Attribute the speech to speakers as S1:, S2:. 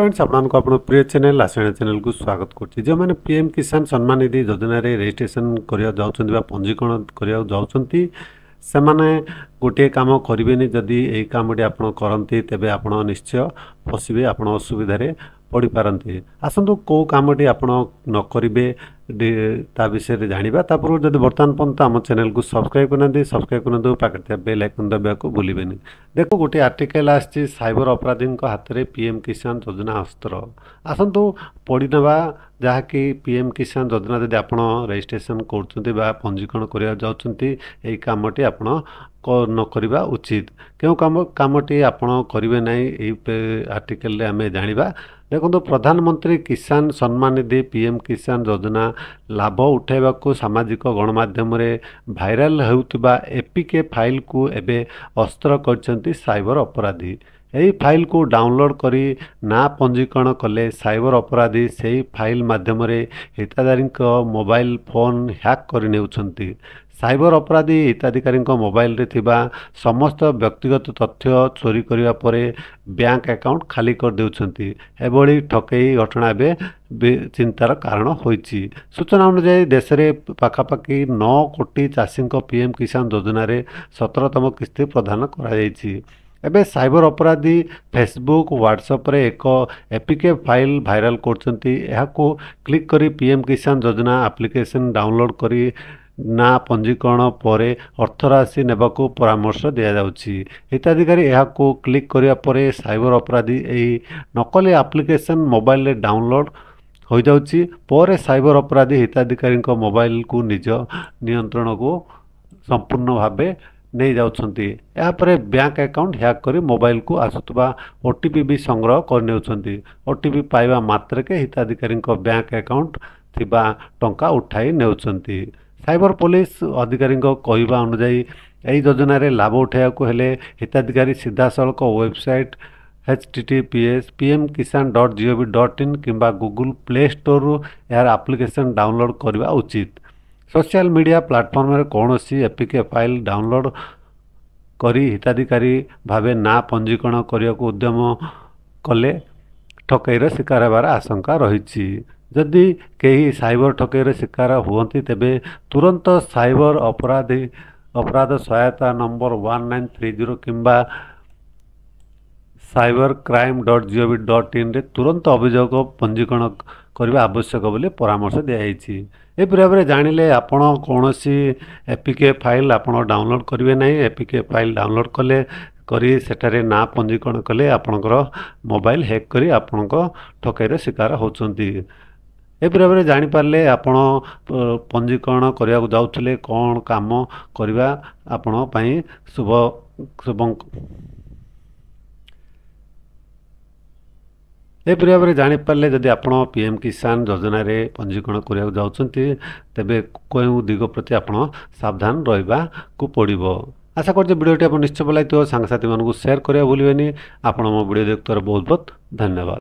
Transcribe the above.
S1: friends आप प्रिय चेल आशाणी चेल को स्वागत करुँचे पीएम किसान सम्मान निधि योजन रेजिट्रेसन जाउँछ पंजीकरण पञ्जीकरण जाने ଗୋଟିଏ କାମ କରିବେନି ଯଦି ଏହି କାମଟି ଆପଣ କରନ୍ତି ତେବେ ଆପଣ ନିଶ୍ଚୟ ପଶିବେ ଆପଣ ଅସୁବିଧାରେ ପଡ଼ିପାରନ୍ତି ଆସନ୍ତୁ କେଉଁ କାମଟି ଆପଣ ନ କରିବେ ତା ବିଷୟରେ ଜାଣିବା ତାପରେ ଯଦି ବର୍ତ୍ତମାନ ପର୍ଯ୍ୟନ୍ତ ଆମ ଚ୍ୟାନେଲକୁ ସବସ୍କ୍ରାଇବ୍ କରିନାହାନ୍ତି ସବସ୍କ୍ରାଇବ୍ କରନ୍ତୁ ପାଖରେ ଥିବା ବେଲ୍ ଆଇକନ୍ ଦେବାକୁ ଭୁଲିବେନି ଦେଖ ଗୋଟିଏ ଆର୍ଟିକେଲ୍ ଆସିଛି ସାଇବର ଅପରାଧୀଙ୍କ ହାତରେ ପି ଏମ୍ କିଷାନ ଯୋଜନା ଅସ୍ତ୍ର ଆସନ୍ତୁ ପଡ଼ିନେବା ଯାହାକି ପି ଏମ୍ କିଷାନ ଯୋଜନା ଯଦି ଆପଣ ରେଜିଷ୍ଟ୍ରେସନ୍ କରୁଛନ୍ତି ବା ପଞ୍ଜୀକରଣ କରିବାକୁ ଯାଉଛନ୍ତି ଏହି କାମଟି ଆପଣ ନ କରିବା ଉଚିତ କେଉଁ କାମ କାମଟି ଆପଣ କରିବେ ନାହିଁ ଏଇ ଆର୍ଟିକେଲରେ ଆମେ ଜାଣିବା ଦେଖନ୍ତୁ ପ୍ରଧାନମନ୍ତ୍ରୀ କିଷାନ ସମ୍ମାନ ନିଧି ପି ଏମ୍ କିଷାନ ଯୋଜନା ଲାଭ ଉଠାଇବାକୁ ସାମାଜିକ ଗଣମାଧ୍ୟମରେ ଭାଇରାଲ୍ ହେଉଥିବା ଏପିକେ ଫାଇଲ୍କୁ ଏବେ ଅସ୍ତ୍ର କରିଛନ୍ତି ସାଇବର ଅପରାଧୀ ଏହି ଫାଇଲକୁ ଡାଉନଲୋଡ଼ କରି ନାଁ ପଞ୍ଜୀକରଣ କଲେ ସାଇବର ଅପରାଧୀ ସେହି ଫାଇଲ ମାଧ୍ୟମରେ ହିତାଧିକାରୀଙ୍କ ମୋବାଇଲ ଫୋନ୍ ହ୍ୟାକ୍ କରି ନେଉଛନ୍ତି ସାଇବର ଅପରାଧୀ ହିତାଧିକାରୀଙ୍କ ମୋବାଇଲରେ ଥିବା ସମସ୍ତ ବ୍ୟକ୍ତିଗତ ତଥ୍ୟ ଚୋରି କରିବା ପରେ ବ୍ୟାଙ୍କ ଆକାଉଣ୍ଟ ଖାଲି କରିଦେଉଛନ୍ତି ଏଭଳି ଠକେଇ ଘଟଣା ଏବେ ଚିନ୍ତାର କାରଣ ହୋଇଛି ସୂଚନା ଅନୁଯାୟୀ ଦେଶରେ ପାଖାପାଖି ନଅ କୋଟି ଚାଷୀଙ୍କ ପିଏମ୍ କିଷାନ ଯୋଜନାରେ ସତରତମ କିସ୍ତି ପ୍ରଦାନ କରାଯାଇଛି ଏବେ ସାଇବର ଅପରାଧୀ ଫେସବୁକ୍ ହ୍ୱାଟ୍ସଆପ୍ରେ ଏକ ଏପିକେ ଫାଇଲ୍ ଭାଇରାଲ୍ କରୁଛନ୍ତି ଏହାକୁ କ୍ଲିକ୍ କରି ପି ଏମ୍ କିଷାନ ଯୋଜନା ଆପ୍ଲିକେସନ୍ ଡାଉନଲୋଡ଼୍ କରି ନା ପଞ୍ଜୀକରଣ ପରେ ଅର୍ଥରାଶି ନେବାକୁ ପରାମର୍ଶ ଦିଆଯାଉଛି ହିତାଧିକାରୀ ଏହାକୁ କ୍ଲିକ୍ କରିବା ପରେ ସାଇବର ଅପରାଧୀ ଏହି ନକଲି ଆପ୍ଲିକେସନ୍ ମୋବାଇଲରେ ଡାଉନଲୋଡ଼୍ ହୋଇଯାଉଛି ପରେ ସାଇବର ଅପରାଧୀ ହିତାଧିକାରୀଙ୍କ ମୋବାଇଲକୁ ନିଜ ନିୟନ୍ତ୍ରଣକୁ ସମ୍ପୂର୍ଣ୍ଣ ଭାବେ ନେଇଯାଉଛନ୍ତି ଏହାପରେ ବ୍ୟାଙ୍କ ଆକାଉଣ୍ଟ ହ୍ୟାକ୍ କରି ମୋବାଇଲକୁ ଆସୁଥିବା ଓ ଟି ପି ବି ସଂଗ୍ରହ କରିନେଉଛନ୍ତି ଓ ଟି ପି ପାଇବା ମାତ୍ରକେ ହିତାଧିକାରୀଙ୍କ ବ୍ୟାଙ୍କ ଆକାଉଣ୍ଟ ଥିବା ଟଙ୍କା ଉଠାଇ ନେଉଛନ୍ତି ସାଇବର ପୋଲିସ ଅଧିକାରୀଙ୍କ କହିବା ଅନୁଯାୟୀ ଏହି ଯୋଜନାରେ ଲାଭ ଉଠାଇବାକୁ ହେଲେ ହିତାଧିକାରୀ ସିଧାସଳଖ website H T T P S P M Kisan dot GOV dot in କିମ୍ବା ଗୁଗୁଲ୍ ପ୍ଲେ ଷ୍ଟୋରରୁ ଏହାର ଆପ୍ଲିକେସନ୍ ଡାଉନଲୋଡ଼୍ କରିବା ଉଚିତ ସୋସିଆଲ୍ ମିଡ଼ିଆ ପ୍ଲାଟଫର୍ମରେ କୌଣସି ଏପିକେ ଫାଇଲ୍ ଡାଉନଲୋଡ଼୍ କରି ହିତାଧିକାରୀ ଭାବେ ନାଁ ପଞ୍ଜୀକରଣ କରିବାକୁ ଉଦ୍ୟମ କଲେ ଠକେଇର ଶିକାର ହେବାର ଆଶଙ୍କା ରହିଛି ଯଦି କେହି ସାଇବର ଠକେଇର ଶିକାର ହୁଅନ୍ତି ତେବେ ତୁରନ୍ତ ସାଇବର ଅପରାଧୀ ଅପରାଧ ସହାୟତା number one nine three zero କିମ୍ବା cybercrime.gov.in रे तुरंत अभियोग पंजीकरण करबा आवश्यक बोले परामर्श दिया हिची ए प्रभावे जानिले आपण कोनोसी एपीके फाइल आपण डाउनलोड करबे नै एपीके फाइल डाउनलोड करले करी सेठारे ना पंजीकरण करले आपणकर मोबाइल हैक करी आपणको ठकैरे शिकार होचंती ଏପରି ଭାବରେ ଜାଣିପାରିଲେ ଆପଣ ପଞ୍ଜୀକରଣ କରିବାକୁ ଯାଉଥିଲେ କ'ଣ କାମ କରିବା ଆପଣଙ୍କ ପାଇଁ ଶୁଭ ଶୁଭ ଏପରି ଭାବରେ ଜାଣିପାରିଲେ ଯଦି ଆପଣ ପି ଏମ୍ କିଷାନ ଯୋଜନାରେ ପଞ୍ଜୀକରଣ କରିବାକୁ ଯାଉଛନ୍ତି ତେବେ କେଉଁ ଦିଗ ପ୍ରତି ଆପଣ ସାବଧାନ ରହିବାକୁ ପଡ଼ିବ ଆଶା କରୁଛି ଭିଡ଼ିଓଟି ଆପଣ ନିଶ୍ଚୟ ଭଲ ଲାଗିଥିବ ସାଙ୍ଗସାଥିମାନଙ୍କୁ ସେୟାର କରିବାକୁ ଭୁଲିବେନି ଆପଣ ମୋ ଭିଡ଼ିଓ ଦେଖୁଥିବାରୁ ବହୁତ ବହୁତ ଧନ୍ୟବାଦ